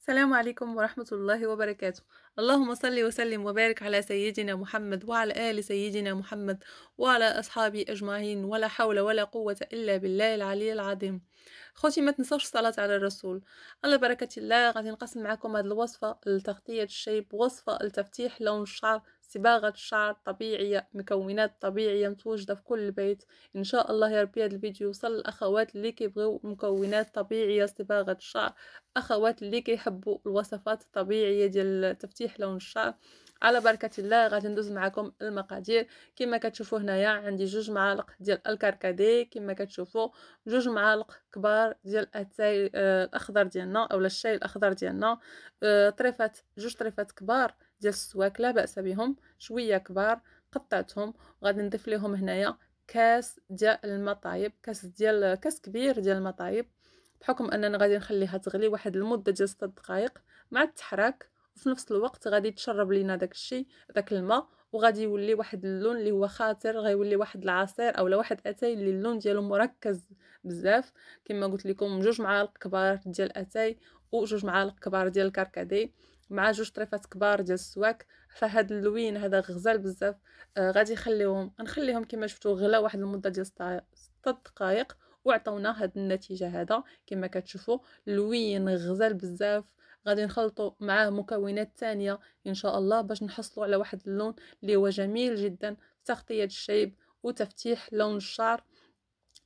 السلام عليكم ورحمة الله وبركاته اللهم صل وسلم وبارك على سيدنا محمد وعلى آل سيدنا محمد وعلى أصحابه أجمعين ولا حول ولا قوة إلا بالله العلي العظيم خوتي ما تنساوش الصلاه على الرسول على بركه الله غادي نقسم معكم هذه الوصفه لتغطيه الشيب وصفه لتفتيح لون الشعر صباغه الشعر طبيعيه مكونات طبيعيه متواجده في كل بيت ان شاء الله يا ربي هذا الفيديو يوصل للاخوات اللي كيبغيو مكونات طبيعيه صباغه الشعر اخوات اللي كيحبوا الوصفات الطبيعيه ديال تفتيح لون الشعر على بركه الله غادي ندوز معكم المقادير كما كتشوفوا هنايا عندي جوج معالق ديال الكركدي كما كتشوفوا جوج معالق كبار ديال الاتاي آه، الاخضر ديالنا اولا الشاي الاخضر ديالنا آه، طريفات جوج طريفات كبار ديال السواك لا باس بهم شويه كبار قطعتهم غادي نضيف لهم هنايا كاس ديال الماء طايب كاس ديال كاس كبير ديال الماء طايب بحكم اننا غادي نخليها تغلي واحد المده ديال 6 دقائق مع التحراك وفي نفس الوقت غادي تشرب لينا داك الشيء داك الماء وغادي يولي واحد اللون اللي هو خاطر غيولي واحد العصير اولا واحد اتاي اللي اللون ديالو مركز بزاف كما قلت لكم جوج معالق كبار ديال الاتاي وجوج معالق كبار ديال الكركدي مع جوج طريفات كبار ديال السواك فهاد اللوين هذا غزال بزاف آه غادي يخليهم نخليهم كما شفتوا غلا واحد المده ديال 6 دقائق وعطاونا هاد النتيجه هذا كما كتشوفوا لوين غزال بزاف غادي نخلطوا معاه مكونات تانية ان شاء الله باش نحصلوا على واحد اللون اللي هو جميل جدا تغطيه الشيب وتفتيح لون الشعر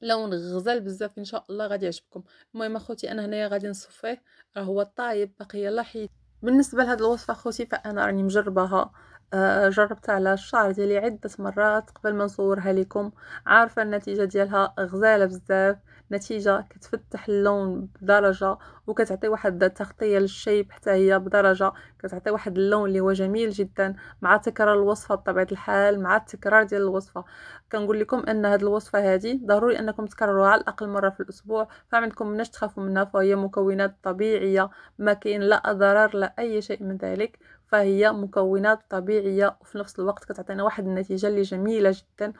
لون غزال بزاف ان شاء الله غادي يعجبكم المهم اخوتي انا هنايا غادي نصفيه راه هو طايب باقي يلا حيد بالنسبه لهاد الوصفه اخوتي فانا راني مجرباها آه جربتها على الشعر ديالي عده مرات قبل ما نصورها لكم عارفه النتيجه ديالها غزاله بزاف نتيجه كتفتح اللون بدرجه وكتعطي واحد التغطيه للشيب حتى هي بدرجه كتعطي واحد اللون اللي هو جميل جدا مع تكرار الوصفه بطبيعه الحال مع التكرار ديال الوصفه كنقول لكم ان هذه الوصفه هذه ضروري انكم تكرروها على الاقل مره في الاسبوع فعندكم مناش تخافوا منها فهي مكونات طبيعيه ما كاين لا اضرار لا اي شيء من ذلك فهي مكونات طبيعية وفي نفس الوقت كتعطينا واحد النتيجة اللي جميلة جدا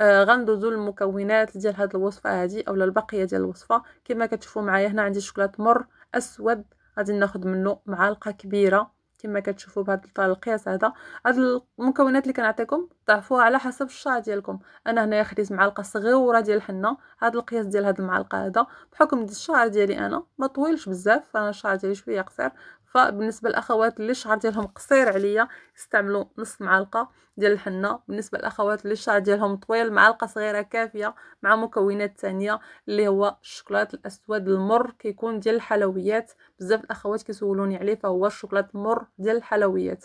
آه غندوزو المكونات ديال هاد الوصفة هادي أولا البقية ديال الوصفة كما كتشوفوا معايا هنا عندي شوكولات مر أسود غادي ناخد منه معلقة كبيرة كما كتشوفوا بهذا القياس هذا هاد المكونات اللي كنعطيكم ضعفوها على حسب الشعر ديالكم انا هنايا خديت معلقه صغيره ديال الحنه هاد القياس ديال هاد المعلقه هذا بحكم الشعر ديالي انا ما طويلش بزاف فانا الشعر ديالي شويه قصير فبالنسبه للاخوات اللي الشعر ديالهم قصير عليا استعملوا نص معلقه ديال الحنه بالنسبه للاخوات اللي الشعر ديالهم طويل معلقه صغيره كافيه مع مكونات ثانيه اللي هو الشوكولاط الاسود المر كيكون ديال الحلويات بزاف الاخوات كيسولوني عليه فهو الشوكولاط مر ديال الحلويات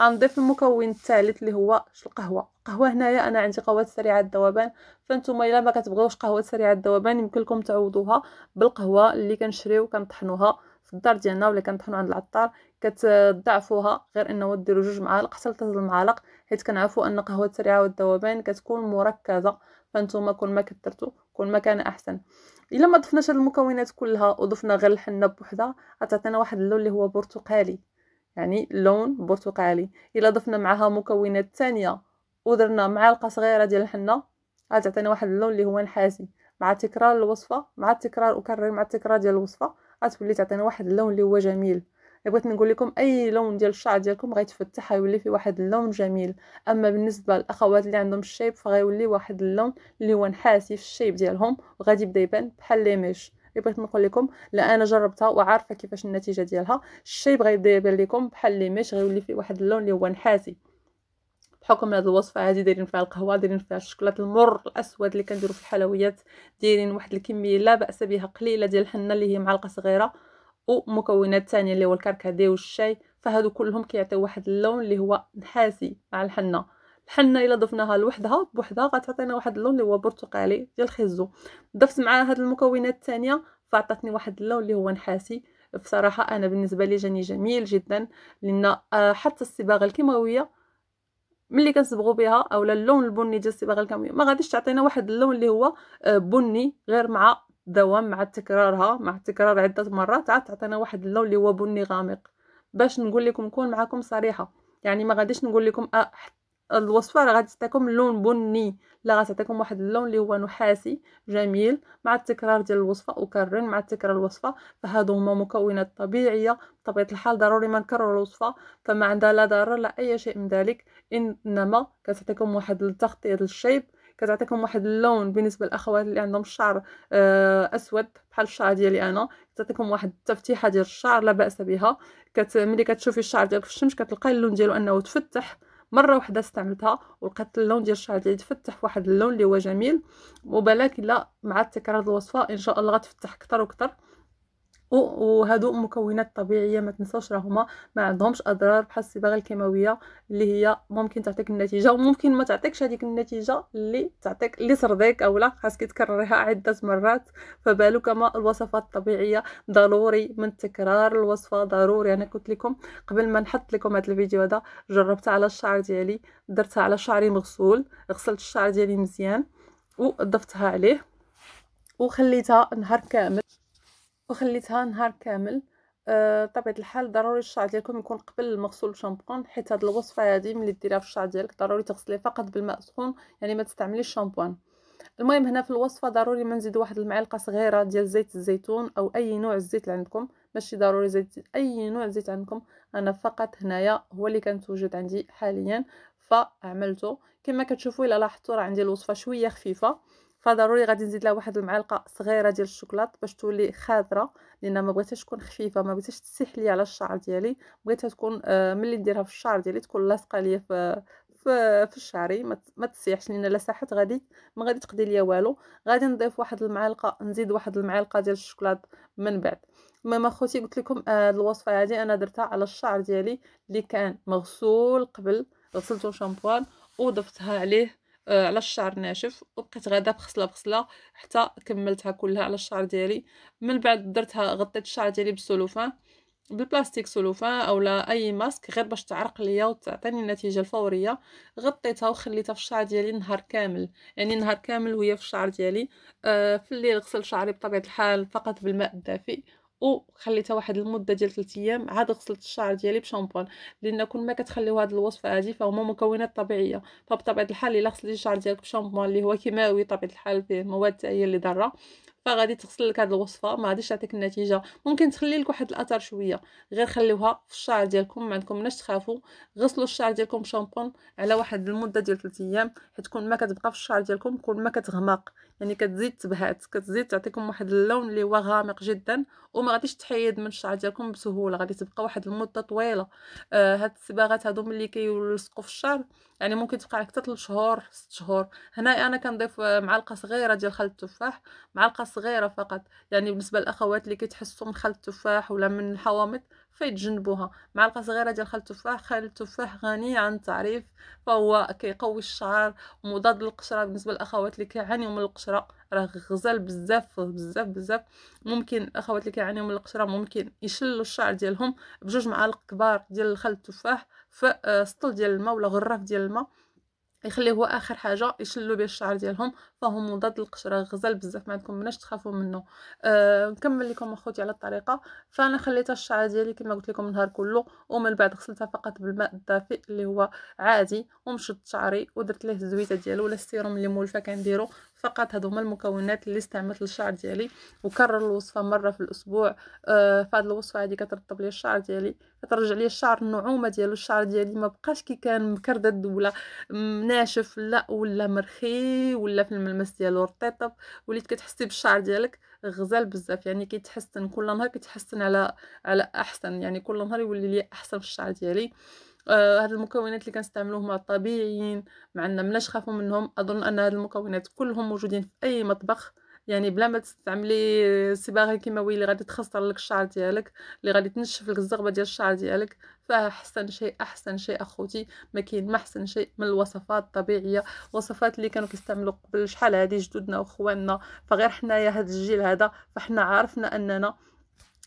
غنضيف المكون الثالث اللي هو القهوه القهوه هنايا انا عندي قهوه سريعه الذوبان فانتوما الا ما كتبغيوش قهوه سريعه الذوبان يمكن لكم تعوضوها بالقهوه اللي كنشريو كنطحنوها في الدار ديالنا ولا كنطحنوا عند العطار كتضعفوها غير انه ديروا جوج معالق حتى لثلاث معالق حيت كنعرفوا ان القهوه السريعه والذوبان كتكون مركزه فانتوما كل ما كثرتوا كل ما كان احسن الا ما ضفناش هاد المكونات كلها وضفنا غير الحنه بوحدها غتعطينا واحد اللون اللي هو برتقالي يعني لون برتقالي الا ضفنا معها مكونات ثانيه ودرنا معلقه صغيره ديال الحنه غتعطينا واحد اللون اللي هو نحاسي مع تكرار الوصفه مع التكرار وكرر مع التكرار ديال الوصفه غتولي تعطينا واحد اللون اللي هو جميل بغيت نقول لكم اي لون ديال الشعر ديالكم غيتفتح غيولي فيه واحد اللون جميل اما بالنسبه للاخوات اللي عندهم الشيب فغيولي واحد اللون اللي هو نحاسي في الشيب ديالهم وغادي يبدا يبان بحال لي ميش بغيت نقول لكم لا انا جربتها وعارفه كيفاش النتيجه ديالها الشيب غيبدا يبان لكم بحال لي ميش غيولي فيه واحد اللون اللي هو نحاسي بحكم هذه الوصفه هذه دايرين فيها القهوه دايرين فيها الشوكولاته المر الاسود اللي كنديروا في الحلويات دايرين واحد الكميه لا باس بها قليله ديال الحنه اللي هي معلقه صغيره ومكونات ثانيه اللي هو الكركديه والشاي فهادو كلهم كيعطيو واحد اللون اللي هو نحاسي مع الحنه الحنه الا ضفناها لوحدها بوحدها غتعطينا واحد اللون اللي هو برتقالي ديال الخزو ضفت معها هاد المكونات الثانيه فعطاتني واحد اللون اللي هو نحاسي بصراحه انا بالنسبه لي جاني جميل جدا لان آه، حتى الصباغه الكيماويه ملي كنصبغوا بها اولا اللون البني ديال الصباغه الكاميو ما غاديش تعطينا واحد اللون اللي هو آه، بني غير مع الدوام مع تكرارها مع التكرار عده مرات عاد تعطينا واحد اللون اللي هو بني غامق باش نقول لكم نكون معكم صريحه يعني ما غاديش نقول لكم اه الوصفه راه غادي تعطيكم اللون بني لا غتعطيكم واحد اللون اللي هو نحاسي جميل مع التكرار ديال الوصفه اكرر مع تكرار الوصفه فهادو هما مكونات طبيعيه بطبيعه الحال ضروري ما نكرر الوصفه فما عندها لا ضرر لا اي شيء من ذلك انما كتعطيكم واحد التغطيه للشيب كتعطيكم واحد اللون بالنسبه للاخوات اللي عندهم الشعر آه، اسود بحال الشعر ديالي انا كتعطيكم واحد التفتيحه ديال الشعر لا باس بها كت... ملي كتشوفي الشعر ديالك في الشمس كتلقاي اللون ديالو انه تفتح مره واحده استعملتها ولقيت اللون ديال الشعر ديالي تفتح واحد اللون اللي هو جميل وبلاك لا مع تكرار الوصفه ان شاء الله غتفتح اكثر واكثر وهادو مكونات طبيعيه ما تنساوش راهما ما عندهمش اضرار بحال الصباغه الكيماويه اللي هي ممكن تعطيك النتيجه وممكن ما تعطيكش هذيك النتيجه اللي تعطيك اللي سرديك اولا خاصك تكررها عده مرات فبالو كما الوصفات الطبيعيه ضروري من تكرار الوصفه ضروري انا قلت لكم قبل ما نحط لكم هذا الفيديو هذا جربتها على الشعر ديالي درتها على شعري مغسول غسلت الشعر ديالي مزيان وضفتها عليه وخليتها نهار كامل وخليتها نهار كامل آه، بطبيعه طبيعة الحال ضروري الشعر ديالكم يكون قبل المغسول الشامبوان حيت هاد الوصفه هادي ملي ديريها في الشعر ديالك ضروري تغسليه فقط بالماء سخون يعني ما تستعمليش الشامبوان المهم هنا في الوصفه ضروري ما نزيد واحد المعلقه صغيره ديال زيت الزيتون او اي نوع الزيت اللي عندكم ماشي ضروري زيت اي نوع زيت عندكم انا فقط هنايا هو اللي كان توجد عندي حاليا فعملته كما كتشوفوا الا لاحظتوا راه عندي الوصفه شويه خفيفه فضروري غادي نزيد لها واحد المعلقه صغيره ديال الشوكولاط باش تولي خضره لان ما بغيتهاش تكون خفيفه ما بغيتهاش تسيح لي على الشعر ديالي بغيتها تكون آه، ملي نديرها في الشعر ديالي تكون لاصقه ليا في في في شعري ما تسيحش لان لساحت غادي ما غادي تقضي ليا والو غادي نضيف واحد المعلقه نزيد واحد المعلقه ديال الشوكولاط من بعد ماما خوتي قلت لكم آه، هاد الوصفه هادي انا درتها على الشعر ديالي اللي كان مغسول قبل غسلته شامبوان وضفتها عليه على الشعر ناشف وبقيت غادا بخصله بخصله حتى كملتها كلها على الشعر ديالي من بعد درتها غطيت الشعر ديالي بالسلوفان بالبلاستيك سلوفان اولا اي ماسك غير باش تعرق ليا وتعطيني النتيجه الفوريه غطيتها وخليتها في الشعر ديالي نهار كامل يعني نهار كامل وهي في الشعر ديالي آه في الليل غسل شعري بطبيعه الحال فقط بالماء الدافئ وخليتها واحد المده ديال 3 ايام عاد غسلت الشعر ديالي بشامبون لان كل ما كتخليو هاد الوصفه هادي فهما مكونات طبيعيه فبطبيعه الحال الا غسلتي الشعر ديالك بشامبون اللي هو كيماوي طبيعه الحال فيه مواد حتى اللي ضاره فغادي تغسل لك هذه الوصفه ما غاديش تعطيك النتيجه ممكن تخلي لك واحد الاثر شويه غير خليوها في الشعر ديالكم ما عندكم مناش تخافوا غسلوا الشعر ديالكم بشامبون على واحد المده ديال 3 ايام حيت كل ما كتبقى في الشعر ديالكم كل ما كتغمق يعني كتزيد تبهات كتزيد تعطيكم واحد اللون اللي هو غامق جدا وما غاديش تحيد من الشعر ديالكم بسهوله غادي تبقى واحد المده طويله آه هاد الصباغات هادو ملي كيلصقوا في الشعر يعني ممكن تبقى لك حتى شهور 6 شهور هنا انا كنضيف معلقه صغيره ديال خل التفاح معلقه صغيره فقط يعني بالنسبه للاخوات اللي كيتحسوا من خل التفاح ولا من الحوامض فيتجنبوها معلقه صغيره ديال خل التفاح خل التفاح غني عن التعريف فهو كيقوي الشعر مضاد للقشره بالنسبه للاخوات اللي كيعانيو من القشره راه غزال بزاف بزاف بزاف ممكن الاخوات اللي كيعانيو من القشره ممكن يشلوا الشعر ديالهم بجوج معالق كبار ديال خل التفاح في آه، سطل ديال الماء ولا غراف ديال الماء يخليه هو اخر حاجه يشلوا به الشعر ديالهم فهم مضاد للقشره غزال بزاف ما عندكم مناش تخافوا منه أه نكمل لكم اخوتي على الطريقه فانا خليت الشعر ديالي كما قلت لكم النهار كله ومن بعد غسلتها فقط بالماء الدافئ اللي هو عادي ومشط شعري ودرت ليه الزويته ديالو ولا السيروم اللي مولفه كنديرو فقط هادو هما المكونات اللي استعملت للشعر ديالي وكرر الوصفه مره في الاسبوع أه فهاد الوصفه هذه كترطب لي الشعر ديالي ترجع لي الشعر النعومه ديالو الشعر ديالي ما بقاش كي كان مكردد ولا ناشف لا ولا مرخي ولا في الملمس ديالو رطيطب وليت كتحسي بالشعر ديالك غزال بزاف يعني كيتحسن كل نهار كيتحسن على على احسن يعني كل نهار يولي لي احسن في الشعر ديالي آه هاد المكونات اللي كنستعملوهم مع الطبيعيين ما مناش خافوا منهم اظن ان هاد المكونات كلهم موجودين في اي مطبخ يعني بلا ما تستعملي صباغه كيماوي اللي غادي تخسر لك الشعر ديالك اللي غادي تنشف لك الزغبه ديال الشعر ديالك فاحسن شيء احسن شيء اخوتي ما كاين ما احسن شيء من الوصفات الطبيعيه وصفات اللي كانوا كيستعملوا قبل شحال هذه جدودنا واخواننا فغير حنايا هذا الجيل هذا فحنا عرفنا اننا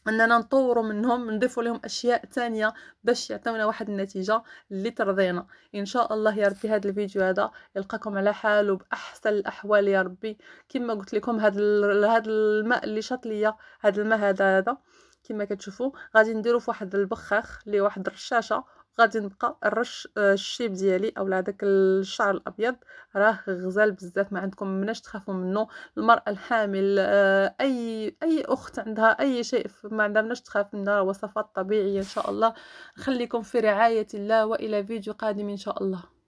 اننا نطوروا منهم نضيفوا لهم اشياء ثانيه باش يعطيونا واحد النتيجه اللي ترضينا ان شاء الله يا ربي هذا الفيديو هذا يلقاكم على حال باحسن الاحوال يا ربي كما قلت لكم هذا هذا الماء اللي شط ليا هذا الماء هذا هذا كما كتشوفوا غادي نديرو في واحد البخاخ اللي واحد الرشاشه غادي نبقى نرش آه، الشيب ديالي اولا داك الشعر الابيض راه غزال بزاف ما عندكم مناش تخافوا منه المراه الحامل آه، اي اي اخت عندها اي شيء ما عندها مناش تخاف منه راه وصفات طبيعيه ان شاء الله نخليكم في رعايه الله والى فيديو قادم ان شاء الله